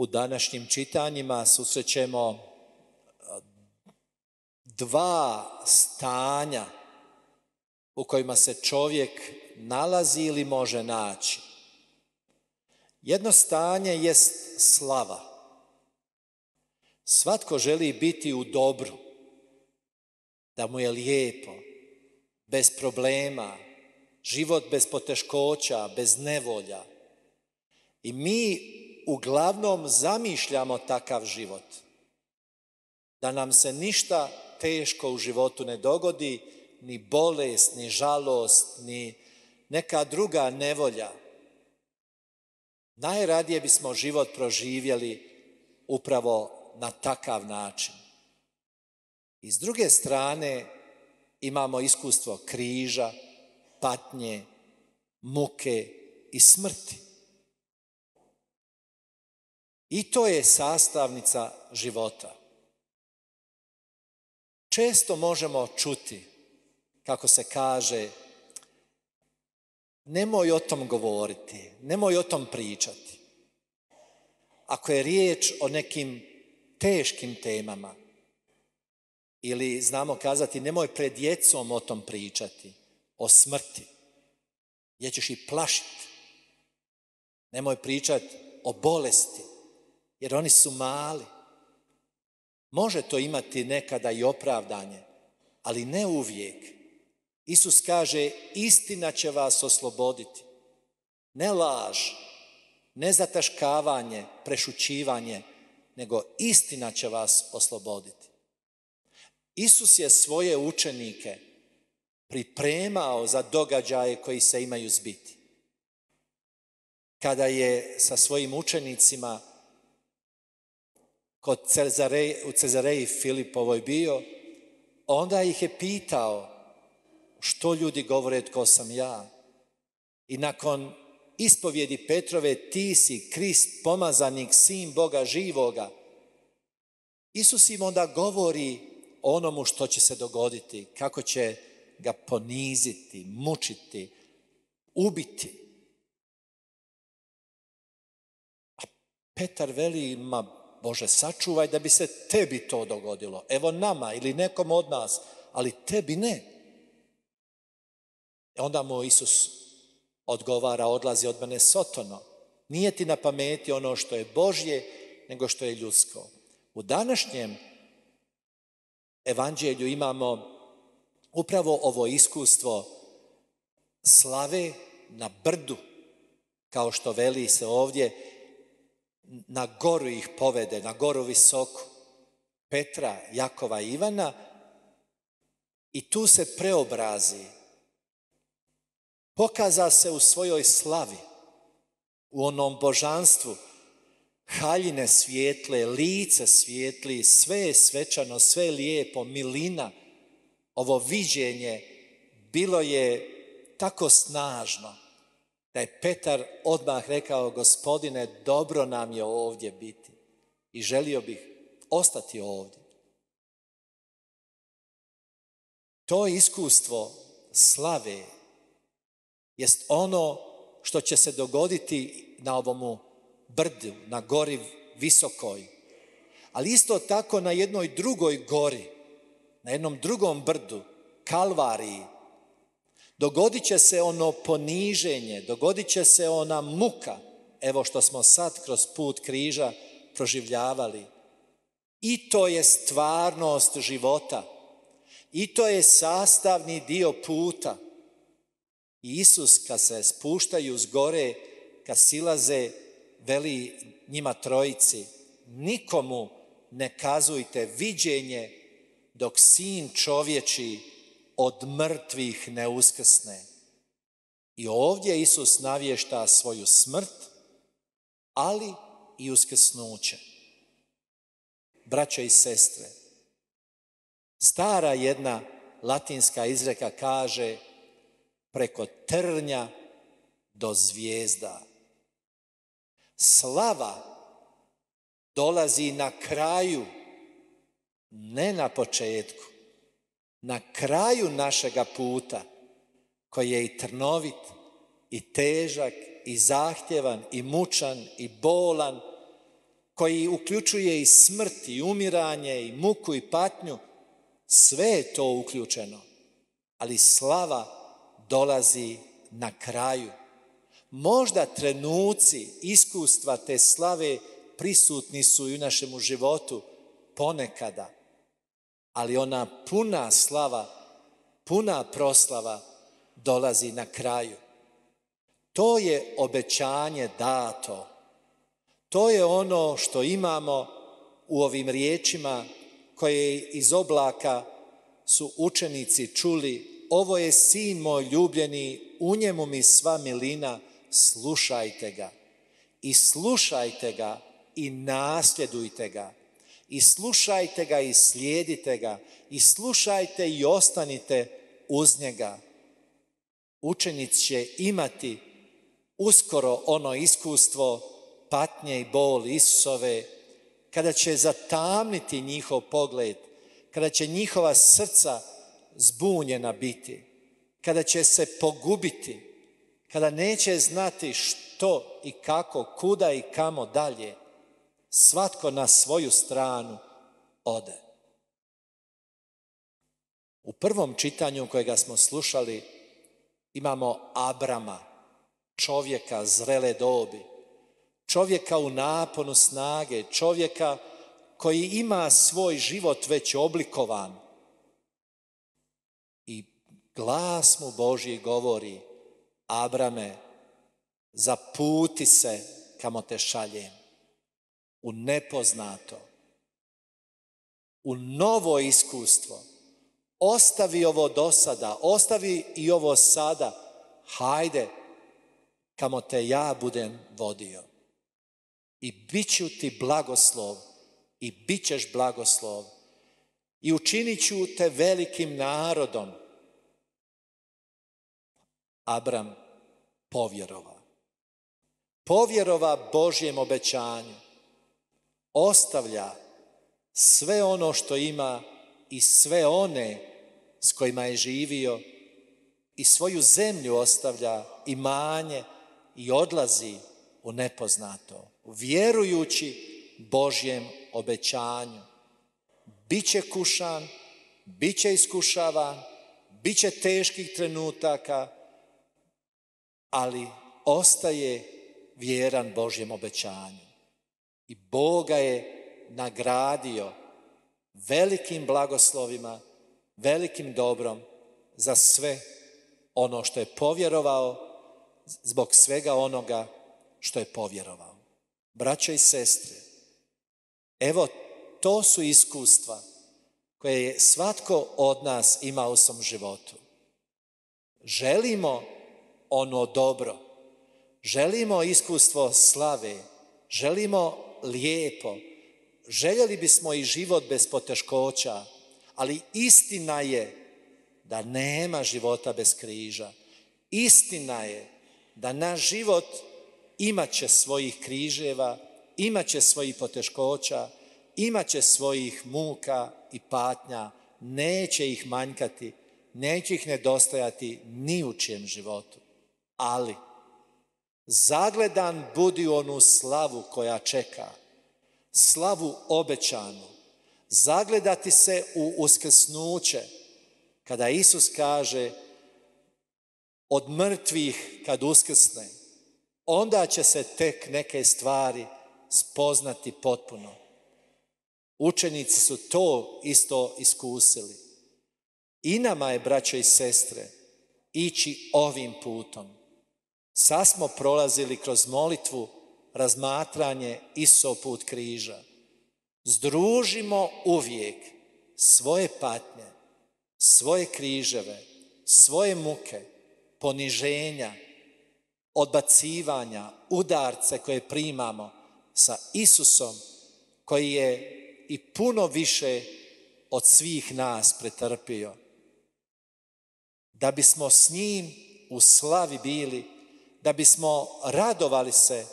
U današnjim čitanjima susrećemo e, dva stanja u kojima se čovjek nalazi ili može naći. Jedno stanje jest slava. Svatko želi biti u dobru, da mu je lijepo, bez problema, život bez poteškoća, bez nevolja. I mi uglavnom zamišljamo takav život. Da nam se ništa teško u životu ne dogodi, ni bolest, ni žalost, ni neka druga nevolja. Najradije bismo život proživjeli upravo na takav način. I s druge strane imamo iskustvo križa, patnje, muke i smrti. I to je sastavnica života. Često možemo čuti kako se kaže nemoj o tom govoriti, nemoj o tom pričati. Ako je riječ o nekim teškim temama ili znamo kazati nemoj pred djecom o tom pričati, o smrti, jer ćeš i plašiti. Nemoj pričati o bolesti, jer oni su mali. Može to imati nekada i opravdanje, ali ne uvijek. Isus kaže, istina će vas osloboditi. Ne laž, ne zataškavanje, prešućivanje, nego istina će vas osloboditi. Isus je svoje učenike pripremao za događaje koji se imaju zbiti. Kada je sa svojim učenicima kod u Cezareji Filipovoj bio, onda ih je pitao što ljudi govore tko sam ja. I nakon ispovjedi Petrove ti si Krist pomazanik, sin Boga živoga. Isus im onda govori o onomu što će se dogoditi, kako će ga poniziti, mučiti, ubiti. A Petar veli, ma Bože, sačuvaj da bi se tebi to dogodilo. Evo nama ili nekom od nas, ali tebi ne. E onda mu Isus odgovara, odlazi od mene sotono. Nije ti na pameti ono što je Božje, nego što je ljudsko. U današnjem evanđelju imamo upravo ovo iskustvo slave na brdu, kao što veli se ovdje, na goru ih povede, na goru visoku. Petra, Jakova i Ivana i tu se preobrazi. Pokaza se u svojoj slavi, u onom božanstvu. Haljine svijetle, lice svijetli, sve je svečano, sve je lijepo, milina. Ovo viđenje bilo je tako snažno da je Petar odmah rekao, gospodine, dobro nam je ovdje biti i želio bih ostati ovdje. To iskustvo slave jest ono što će se dogoditi na ovomu brdu, na gori visokoj, ali isto tako na jednoj drugoj gori, na jednom drugom brdu, Kalvariji, Dogodit će se ono poniženje, dogodit će se ona muka, evo što smo sad kroz put križa proživljavali. I to je stvarnost života. I to je sastavni dio puta. Isus kad se spuštaju s gore, kad silaze, veli njima trojici, nikomu ne kazujte viđenje dok sin čovječi od mrtvih ne uskrsne. I ovdje Isus navješta svoju smrt, ali i uskrsnuće. Braće i sestre, stara jedna latinska izreka kaže preko trnja do zvijezda. Slava dolazi na kraju, ne na početku na kraju našega puta, koji je i trnovit, i težak, i zahtjevan, i mučan, i bolan, koji uključuje i smrt, i umiranje, i muku, i patnju, sve je to uključeno. Ali slava dolazi na kraju. Možda trenuci iskustva te slave prisutni su i u našemu životu ponekada, ali ona puna slava, puna proslava dolazi na kraju. To je obećanje dato. To je ono što imamo u ovim riječima koje iz oblaka su učenici čuli. Ovo je sin moj ljubljeni, u njemu mi sva milina, slušajte ga. I slušajte ga i nasljedujte ga i slušajte ga i slijedite ga i slušajte i ostanite uz njega. Učenic će imati uskoro ono iskustvo patnje i bol Isusove, kada će zatamniti njihov pogled, kada će njihova srca zbunjena biti, kada će se pogubiti, kada neće znati što i kako, kuda i kamo dalje, svatko na svoju stranu ode. U prvom čitanju kojega smo slušali imamo Abrama, čovjeka zrele dobi, čovjeka u naponu snage, čovjeka koji ima svoj život već oblikovan. I glas mu Božji govori, Abrame, zaputi se kamo te šaljem u nepoznato, u novo iskustvo. Ostavi ovo do sada, ostavi i ovo sada. Hajde, kamo te ja budem vodio. I bit ću ti blagoslov i bit ćeš blagoslov. I učinit ću te velikim narodom. Abram povjerova. Povjerova Božjem obećanju ostavlja sve ono što ima i sve one s kojima je živio i svoju zemlju ostavlja i manje i odlazi u nepoznato, vjerujući Božjem obećanju. Biće kušan, biće iskušavan, biće teških trenutaka, ali ostaje vjeran Božjem obećanju. I Boga je nagradio velikim blagoslovima, velikim dobrom za sve ono što je povjerovao, zbog svega onoga što je povjerovao. Braće i sestre, evo to su iskustva koje je svatko od nas ima u svom životu. Želimo ono dobro, želimo iskustvo slave, želimo lijepo. Željeli bismo i život bez poteškoća, ali istina je da nema života bez križa. Istina je da naš život imat će svojih križeva, imat će svojih poteškoća, imat će svojih muka i patnja, neće ih manjkati, neće ih nedostajati ni u čijem životu. Ali Zagledan budi onu slavu koja čeka, slavu obećanu. Zagledati se u uskrsnuće, kada Isus kaže od mrtvih kad uskrsne, onda će se tek neke stvari spoznati potpuno. Učenici su to isto iskusili. I nama je, braće i sestre, ići ovim putom. Sad smo prolazili kroz molitvu razmatranje put križa. Združimo uvijek svoje patnje, svoje križeve, svoje muke, poniženja, odbacivanja, udarce koje primamo sa Isusom koji je i puno više od svih nas pretrpio. Da bismo s njim u slavi bili da bismo radovali se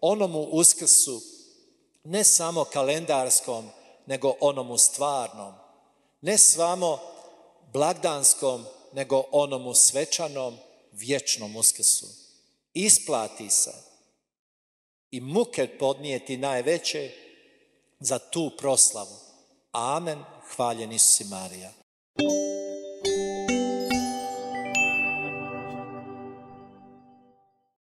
onomu uskrsu, ne samo kalendarskom, nego onomu stvarnom. Ne samo blagdanskom, nego onomu svečanom, vječnom uskrsu. Isplati se i muke podnijeti najveće za tu proslavu. Amen. Hvaljen Isus i Marija.